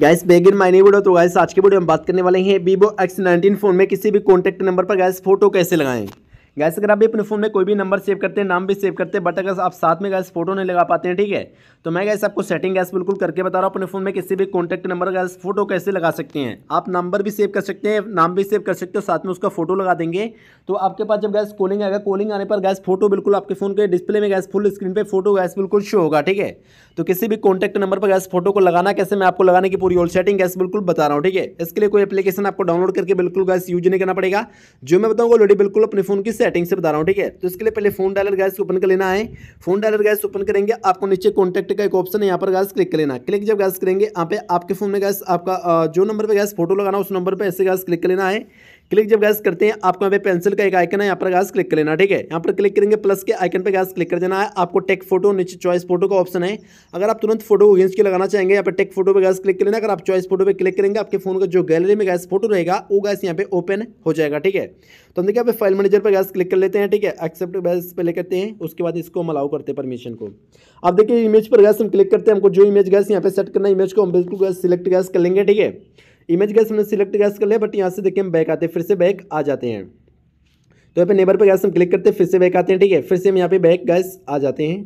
gas begin mining video तो guys आज के वीडियो हम बात करने वाले हैं वीवो एक्स नाइनटीन फोन में किसी भी कॉन्टैक्ट नंबर पर गैस फोटो कैसे लगाएं गैस अगर आप भी अपने फ़ोन में कोई भी नंबर सेव करते हैं नाम भी सेव करते हैं बट अगर आप साथ में गैस फोटो नहीं लगा पाते हैं ठीक है तो मैं गैस आपको सेटिंग गैस बिल्कुल करके बता रहा हूँ अपने फ़ोन में किसी भी कॉन्टैक्ट नंबर गैस फोटो कैसे लगा सकते हैं आप नंबर भी सेव कर सकते हैं नाम भी सेव कर सकते हो साथ में उसका फोटो लगा देंगे तो आपके पास जब गैस कॉलिंग आएगा कॉलिंग आने पर गैस फोटो बिल्कुल आपके फ़ोन के डिस्प्ले में गैस फुल स्क्रीन पर फोटो गैस बिल्कुल शो होगा ठीक है तो किसी भी कॉन्टैक्ट नंबर पर गैस फोटो को लगाना कैसे मैं आपको लगाने की पूरी ऑल सेटिंग गैस बिल्कुल बता रहा हूँ ठीक है इसके लिए कोई एप्लीकेशन आपको डाउनलोड करके बिल्कुल गैस यूज नहीं करना पड़ेगा जो मैं बताऊँगा ऑलरेडी बिल्कुल अपने फ़ोन की सेटिंग से बता रहा हूँ ठीक है तो इसके लिए पहले फोन डायलर गैस ओपन कर लेना है फोन डायलर गैस ओपन करेंगे आपको नीचे कॉन्टैक्ट का एक ऑप्शन है यहाँ पर गैस क्लिक कर लेना क्लिक जब गैस करेंगे यहाँ पे आपके फोन में गैस आपका जो नंबर पर गैस फोटो लगाना उस नंबर पर ऐसे गैस क्लिक कर लेना है क्लिक जब गैस करते हैं आपको यहाँ पे पेंसिल का एक आइकन है यहाँ पर गैस क्लिक कर लेना ठीक है यहाँ पर क्लिक करेंगे प्लस के आइकन पर गैस क्लिक कर देना है आपको टेक फोटो नीचे चॉइस फोटो का ऑप्शन है अगर आप तुरंत फोटो अगेंस्ट के लगाना चाहेंगे यहाँ पर टेक फोटो पर गैस क्लिक कर लेना अगर आप चॉइस फोटो पर क्लिक करेंगे आपके फोन का जो गैलरी में गैस फोटो रहेगा वो गैस यहाँ पे ओपन हो जाएगा ठीक है तो हम देखिए आप फाइल मैनेजर पर गैस क्लिक कर लेते हैं ठीक है एक्सेप्ट गैस पर ले करते हैं उसके बाद इसको हम अलाउ करते हैं परमिशन को आप देखिए इमेज पर गैस हम क्लिक करते हैं हमको जो इमेज गैस यहाँ पे सेट करना इमेज को हम बिल्कुल गैस सिलेक्ट गैस कर लेंगे ठीक है इमेज गैस हमने सिलेक्ट गैस कर लिया बट यहाँ से देखिए हम बैक आते हैं फिर से बैक आ जाते हैं तो यहाँ पे नेबर पर गैस हम क्लिक करते हैं फिर से बैक आते हैं ठीक है फिर से हम यहाँ पे बैक गैस आ जाते हैं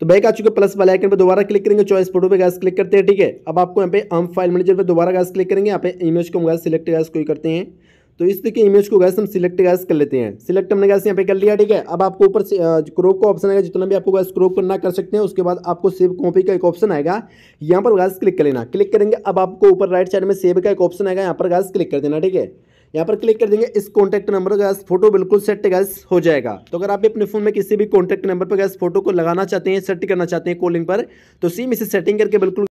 तो बैक आ चुके प्लस वाले आइकन पर दोबारा क्लिक करेंगे चॉइस फोटो पे गैस क्लिक करते हैं ठीक है अब आपको यहाँ पे आम फाइल मैनेजर पर दोबारा गैस क्लिक करेंगे यहाँ पे इमेज को हम गैस सिलेक्ट गैस कोई करते हैं तो इस देखिए इमेज को गैस हम सिलेक्ट गैस कर लेते हैं सिलेक्ट हमने गैस यहाँ पे कर लिया ठीक है अब आपको ऊपर क्रोप का ऑप्शन आएगा जितना भी आपको गैस क्रोप करना कर सकते हैं उसके बाद आपको सेव कॉपी का एक ऑप्शन आएगा यहाँ पर गैस क्लिक कर लेना क्लिक करेंगे अब आपको ऊपर राइट साइड में सेव का एक ऑप्शन आएगा यहाँ पर गैस क्लिक कर देना ठीक है यहाँ पर क्लिक कर देंगे इस कॉन्टैक्ट नंबर का गैस फोटो बिल्कुल सेट गैस हो जाएगा तो अगर आप अपने फ़ोन में किसी भी कॉन्टैक्ट नंबर पर गैस फोटो को लगाना चाहते हैं सेट करना चाहते हैं कॉलिंग पर तो सीम इसे सेटिंग करके बिल्कुल